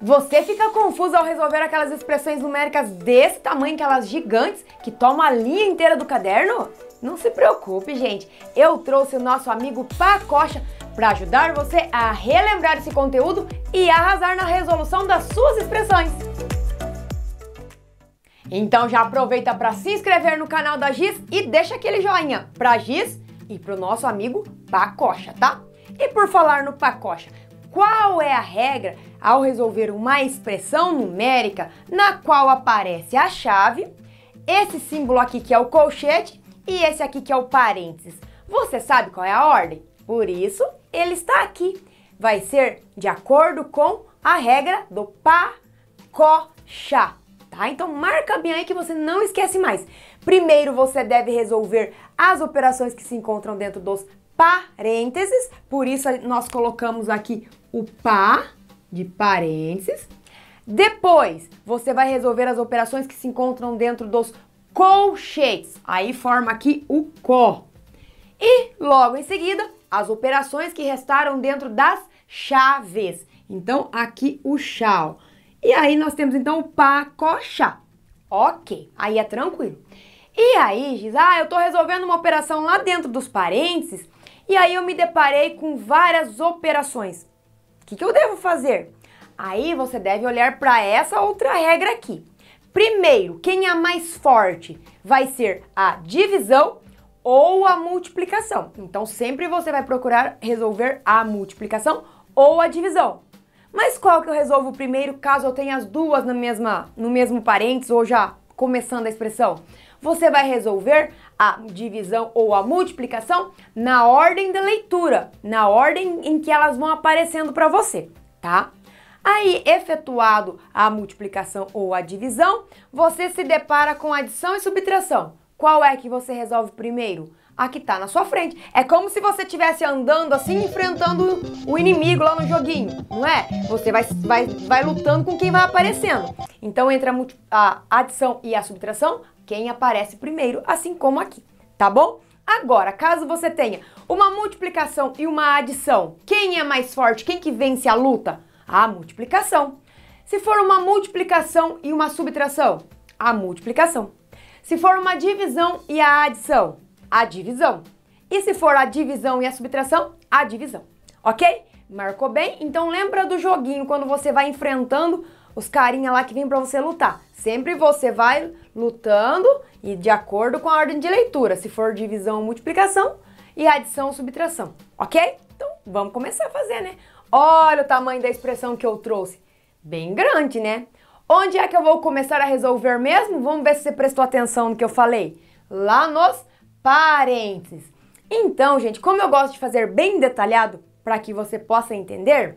Você fica confuso ao resolver aquelas expressões numéricas desse tamanho, aquelas gigantes, que toma a linha inteira do caderno? Não se preocupe, gente. Eu trouxe o nosso amigo Pacocha para ajudar você a relembrar esse conteúdo e arrasar na resolução das suas expressões. Então já aproveita para se inscrever no canal da Giz e deixa aquele joinha para Giz e para o nosso amigo Pacocha, tá? E por falar no Pacocha, qual é a regra ao resolver uma expressão numérica na qual aparece a chave, esse símbolo aqui que é o colchete e esse aqui que é o parênteses. Você sabe qual é a ordem? Por isso, ele está aqui. Vai ser de acordo com a regra do chá. tá? Então marca bem aí que você não esquece mais. Primeiro você deve resolver as operações que se encontram dentro dos parênteses, por isso nós colocamos aqui o pá de parênteses. Depois, você vai resolver as operações que se encontram dentro dos colchetes. Aí forma aqui o CO. E logo em seguida, as operações que restaram dentro das chaves. Então, aqui o Ó. E aí nós temos então o pacochá. Ok, aí é tranquilo. E aí, diz, ah, eu tô resolvendo uma operação lá dentro dos parênteses, e aí eu me deparei com várias operações que, que eu devo fazer? Aí você deve olhar para essa outra regra aqui. Primeiro, quem é mais forte vai ser a divisão ou a multiplicação. Então sempre você vai procurar resolver a multiplicação ou a divisão. Mas qual que eu resolvo primeiro caso eu tenha as duas na mesma, no mesmo parênteses ou já começando a expressão. Você vai resolver a divisão ou a multiplicação na ordem da leitura, na ordem em que elas vão aparecendo para você, tá? Aí, efetuado a multiplicação ou a divisão, você se depara com adição e subtração. Qual é que você resolve primeiro? a que tá na sua frente. É como se você estivesse andando assim, enfrentando o inimigo lá no joguinho, não é? Você vai, vai, vai lutando com quem vai aparecendo. Então entra a, a adição e a subtração, quem aparece primeiro, assim como aqui, tá bom? Agora, caso você tenha uma multiplicação e uma adição, quem é mais forte? Quem que vence a luta? A multiplicação. Se for uma multiplicação e uma subtração, a multiplicação. Se for uma divisão e a adição, a divisão. E se for a divisão e a subtração, a divisão, ok? Marcou bem? Então lembra do joguinho quando você vai enfrentando os carinha lá que vem para você lutar. Sempre você vai lutando e de acordo com a ordem de leitura. Se for divisão, multiplicação e adição, subtração, ok? Então vamos começar a fazer, né? Olha o tamanho da expressão que eu trouxe. Bem grande, né? Onde é que eu vou começar a resolver mesmo? Vamos ver se você prestou atenção no que eu falei. Lá nos parênteses. Então, gente, como eu gosto de fazer bem detalhado para que você possa entender,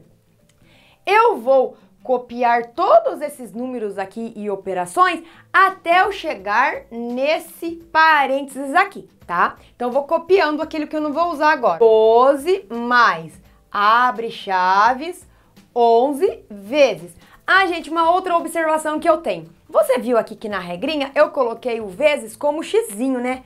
eu vou copiar todos esses números aqui e operações até eu chegar nesse parênteses aqui, tá? Então, vou copiando aquilo que eu não vou usar agora. 12 mais, abre chaves, 11 vezes. Ah, gente, uma outra observação que eu tenho. Você viu aqui que na regrinha eu coloquei o vezes como xizinho, né?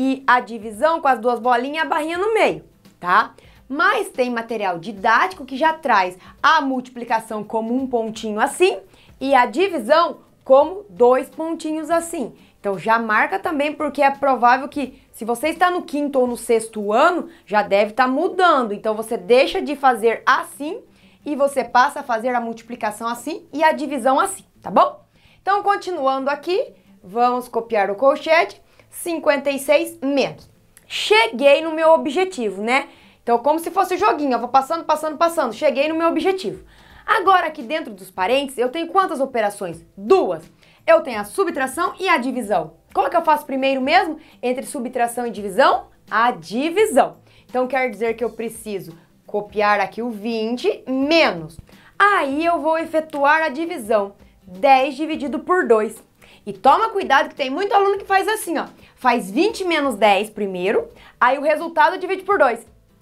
e a divisão com as duas bolinhas e a barrinha no meio, tá? Mas tem material didático que já traz a multiplicação como um pontinho assim e a divisão como dois pontinhos assim. Então já marca também, porque é provável que se você está no quinto ou no sexto ano, já deve estar tá mudando. Então você deixa de fazer assim e você passa a fazer a multiplicação assim e a divisão assim, tá bom? Então continuando aqui, vamos copiar o colchete 56 menos. Cheguei no meu objetivo, né? Então, como se fosse joguinho, eu vou passando, passando, passando. Cheguei no meu objetivo. Agora, aqui dentro dos parênteses, eu tenho quantas operações? Duas. Eu tenho a subtração e a divisão. Como é que eu faço primeiro mesmo? Entre subtração e divisão? A divisão. Então, quer dizer que eu preciso copiar aqui o 20 menos. Aí eu vou efetuar a divisão. 10 dividido por 2. E toma cuidado que tem muito aluno que faz assim, ó. Faz 20 menos 10 primeiro, aí o resultado divide por 2.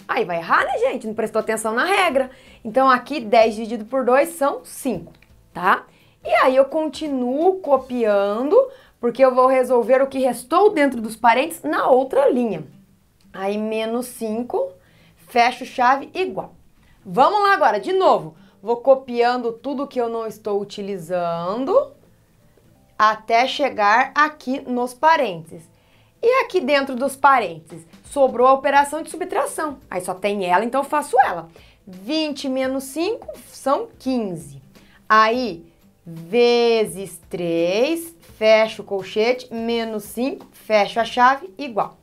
Aí vai errar, né, gente? Não prestou atenção na regra. Então aqui 10 dividido por 2 são 5, tá? E aí eu continuo copiando, porque eu vou resolver o que restou dentro dos parênteses na outra linha. Aí menos 5, fecho chave igual. Vamos lá agora, de novo. Vou copiando tudo que eu não estou utilizando até chegar aqui nos parênteses. E aqui dentro dos parênteses, sobrou a operação de subtração. Aí só tem ela, então eu faço ela. 20 menos 5 são 15. Aí, vezes 3, fecho o colchete, menos 5, fecho a chave, igual.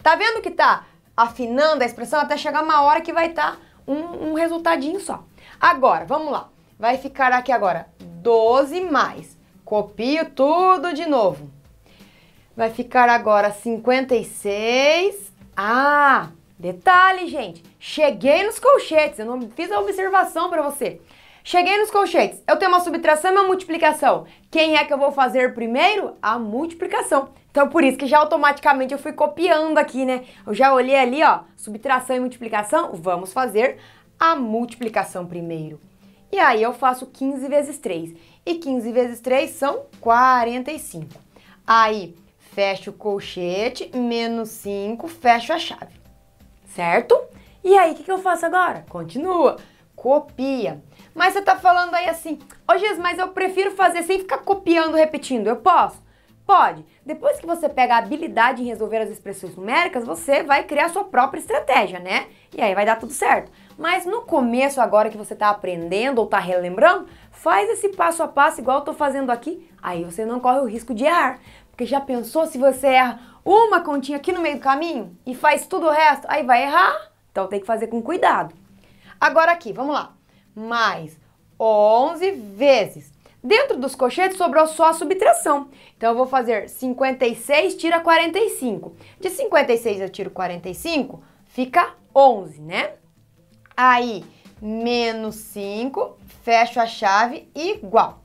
Tá vendo que tá afinando a expressão até chegar uma hora que vai estar tá um, um resultadinho só. Agora, vamos lá. Vai ficar aqui agora 12 mais Copio tudo de novo. Vai ficar agora 56. Ah, detalhe, gente. Cheguei nos colchetes. Eu não fiz a observação para você. Cheguei nos colchetes. Eu tenho uma subtração e uma multiplicação. Quem é que eu vou fazer primeiro? A multiplicação. Então, por isso que já automaticamente eu fui copiando aqui, né? Eu já olhei ali, ó, subtração e multiplicação. Vamos fazer a multiplicação primeiro. E aí eu faço 15 vezes 3. E 15 vezes 3 são 45. Aí fecho o colchete, menos 5, fecho a chave. Certo? E aí, o que, que eu faço agora? Continua. Copia. Mas você está falando aí assim, ô oh, Jesus, mas eu prefiro fazer sem ficar copiando, repetindo. Eu posso? Pode. Depois que você pega a habilidade em resolver as expressões numéricas, você vai criar sua própria estratégia, né? E aí vai dar tudo certo. Mas no começo, agora que você está aprendendo ou está relembrando, faz esse passo a passo igual eu estou fazendo aqui. Aí você não corre o risco de errar. Porque já pensou se você erra uma continha aqui no meio do caminho e faz tudo o resto? Aí vai errar. Então tem que fazer com cuidado. Agora aqui, vamos lá. Mais 11 vezes Dentro dos cochetes sobrou só a subtração. Então eu vou fazer 56 tira 45. De 56 eu tiro 45, fica 11, né? Aí, menos 5, fecho a chave igual.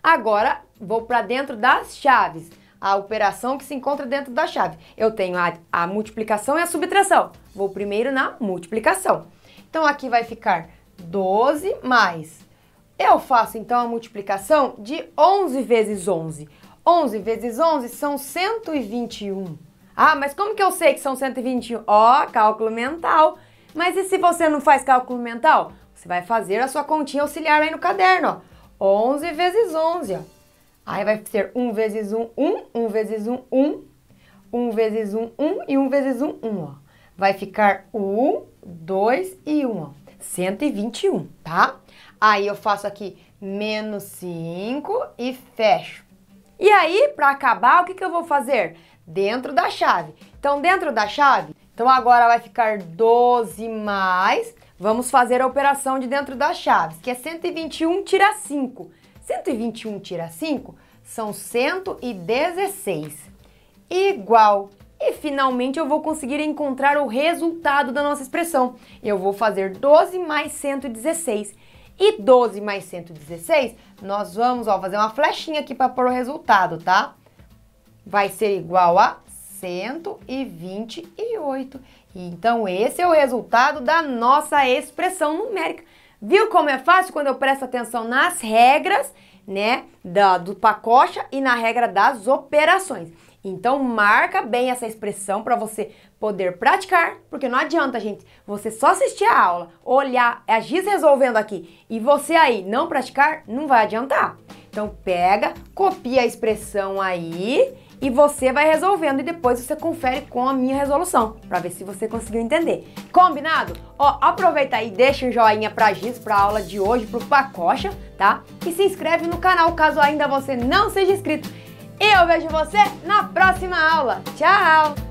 Agora, vou para dentro das chaves, a operação que se encontra dentro da chave. Eu tenho a, a multiplicação e a subtração. Vou primeiro na multiplicação. Então, aqui vai ficar 12 mais eu faço então a multiplicação de 11 vezes 11. 11 vezes 11 são 121. Ah, mas como que eu sei que são 121? Ó, oh, cálculo mental. Mas e se você não faz cálculo mental? Você vai fazer a sua continha auxiliar aí no caderno, ó. 11 vezes 11, ó. Aí vai ser 1 vezes 1, 1, 1 vezes 1, 1, 1 vezes 1, 1 e 1 vezes 1, 1, ó. Vai ficar 1, 2 e 1, ó. 121, tá? Aí eu faço aqui menos 5 e fecho. E aí, para acabar, o que, que eu vou fazer? Dentro da chave. Então, dentro da chave, então agora vai ficar 12 mais... Vamos fazer a operação de dentro das chaves, que é 121 tira 5. 121 tira 5 são 116. Igual. E finalmente eu vou conseguir encontrar o resultado da nossa expressão. Eu vou fazer 12 mais 116. E 12 mais 116, nós vamos ó, fazer uma flechinha aqui para pôr o resultado, tá? Vai ser igual a 128. Então, esse é o resultado da nossa expressão numérica. Viu como é fácil quando eu presto atenção nas regras, né, da, do pacocha e na regra das operações. Então marca bem essa expressão para você poder praticar, porque não adianta, gente, você só assistir a aula, olhar, é a Giz resolvendo aqui, e você aí não praticar, não vai adiantar. Então pega, copia a expressão aí e você vai resolvendo e depois você confere com a minha resolução para ver se você conseguiu entender. Combinado? Ó, aproveita aí, deixa um joinha pra Giz pra aula de hoje pro Pacocha, tá? E se inscreve no canal caso ainda você não seja inscrito. E eu vejo você na próxima aula. Tchau!